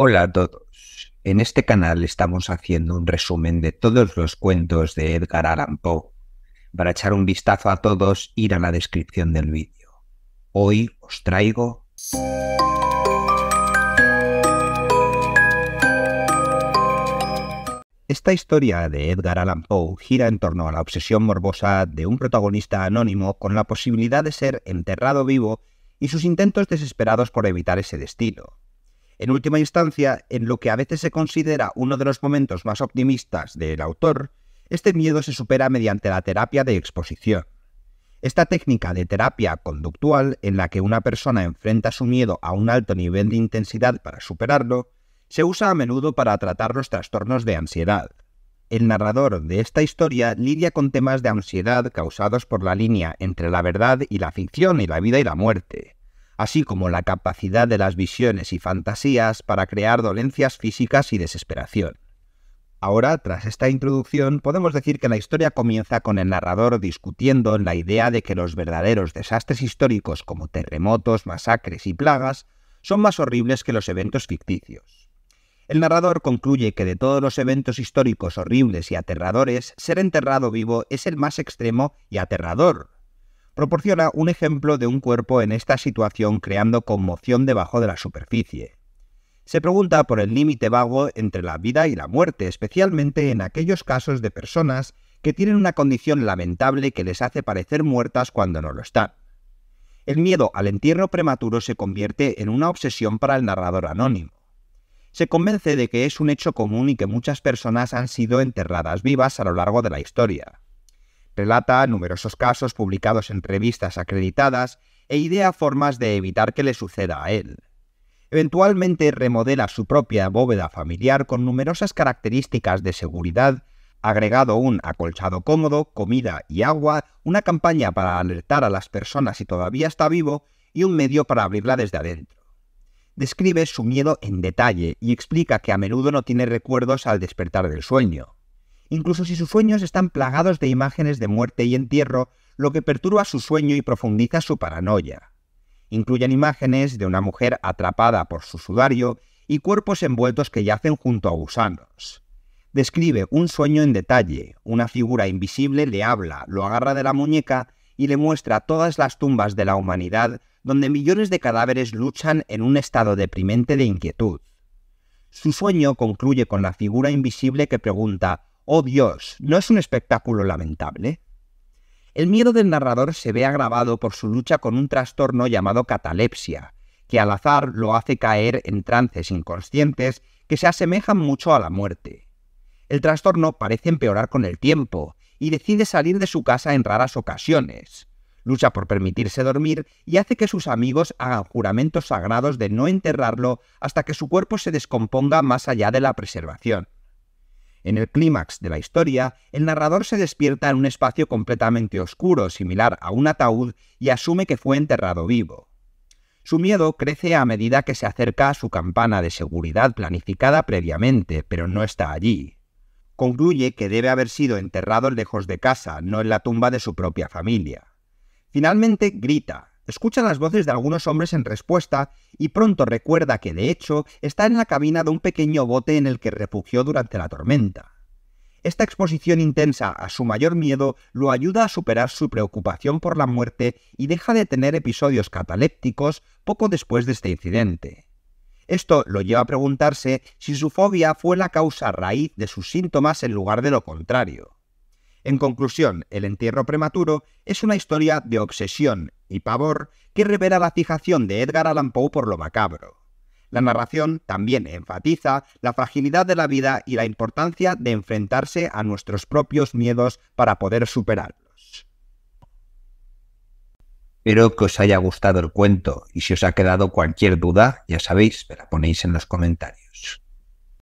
Hola a todos. En este canal estamos haciendo un resumen de todos los cuentos de Edgar Allan Poe. Para echar un vistazo a todos, ir a la descripción del vídeo. Hoy os traigo... Esta historia de Edgar Allan Poe gira en torno a la obsesión morbosa de un protagonista anónimo con la posibilidad de ser enterrado vivo y sus intentos desesperados por evitar ese destino. En última instancia, en lo que a veces se considera uno de los momentos más optimistas del autor, este miedo se supera mediante la terapia de exposición. Esta técnica de terapia conductual, en la que una persona enfrenta su miedo a un alto nivel de intensidad para superarlo, se usa a menudo para tratar los trastornos de ansiedad. El narrador de esta historia lidia con temas de ansiedad causados por la línea entre la verdad y la ficción y la vida y la muerte así como la capacidad de las visiones y fantasías para crear dolencias físicas y desesperación. Ahora, tras esta introducción, podemos decir que la historia comienza con el narrador discutiendo la idea de que los verdaderos desastres históricos como terremotos, masacres y plagas son más horribles que los eventos ficticios. El narrador concluye que de todos los eventos históricos horribles y aterradores, ser enterrado vivo es el más extremo y aterrador, proporciona un ejemplo de un cuerpo en esta situación creando conmoción debajo de la superficie. Se pregunta por el límite vago entre la vida y la muerte, especialmente en aquellos casos de personas que tienen una condición lamentable que les hace parecer muertas cuando no lo están. El miedo al entierro prematuro se convierte en una obsesión para el narrador anónimo. Se convence de que es un hecho común y que muchas personas han sido enterradas vivas a lo largo de la historia relata numerosos casos publicados en revistas acreditadas e idea formas de evitar que le suceda a él. Eventualmente remodela su propia bóveda familiar con numerosas características de seguridad, agregado un acolchado cómodo, comida y agua, una campaña para alertar a las personas si todavía está vivo y un medio para abrirla desde adentro. Describe su miedo en detalle y explica que a menudo no tiene recuerdos al despertar del sueño incluso si sus sueños están plagados de imágenes de muerte y entierro, lo que perturba su sueño y profundiza su paranoia. Incluyen imágenes de una mujer atrapada por su sudario y cuerpos envueltos que yacen junto a gusanos. Describe un sueño en detalle, una figura invisible le habla, lo agarra de la muñeca y le muestra todas las tumbas de la humanidad donde millones de cadáveres luchan en un estado deprimente de inquietud. Su sueño concluye con la figura invisible que pregunta oh Dios, no es un espectáculo lamentable. El miedo del narrador se ve agravado por su lucha con un trastorno llamado catalepsia, que al azar lo hace caer en trances inconscientes que se asemejan mucho a la muerte. El trastorno parece empeorar con el tiempo y decide salir de su casa en raras ocasiones. Lucha por permitirse dormir y hace que sus amigos hagan juramentos sagrados de no enterrarlo hasta que su cuerpo se descomponga más allá de la preservación. En el clímax de la historia, el narrador se despierta en un espacio completamente oscuro, similar a un ataúd, y asume que fue enterrado vivo. Su miedo crece a medida que se acerca a su campana de seguridad planificada previamente, pero no está allí. Concluye que debe haber sido enterrado lejos de casa, no en la tumba de su propia familia. Finalmente grita, Escucha las voces de algunos hombres en respuesta y pronto recuerda que de hecho está en la cabina de un pequeño bote en el que refugió durante la tormenta. Esta exposición intensa a su mayor miedo lo ayuda a superar su preocupación por la muerte y deja de tener episodios catalépticos poco después de este incidente. Esto lo lleva a preguntarse si su fobia fue la causa raíz de sus síntomas en lugar de lo contrario. En conclusión, el entierro prematuro es una historia de obsesión, y pavor que revela la fijación de Edgar Allan Poe por lo macabro. La narración también enfatiza la fragilidad de la vida y la importancia de enfrentarse a nuestros propios miedos para poder superarlos. Espero que os haya gustado el cuento y si os ha quedado cualquier duda, ya sabéis, me la ponéis en los comentarios.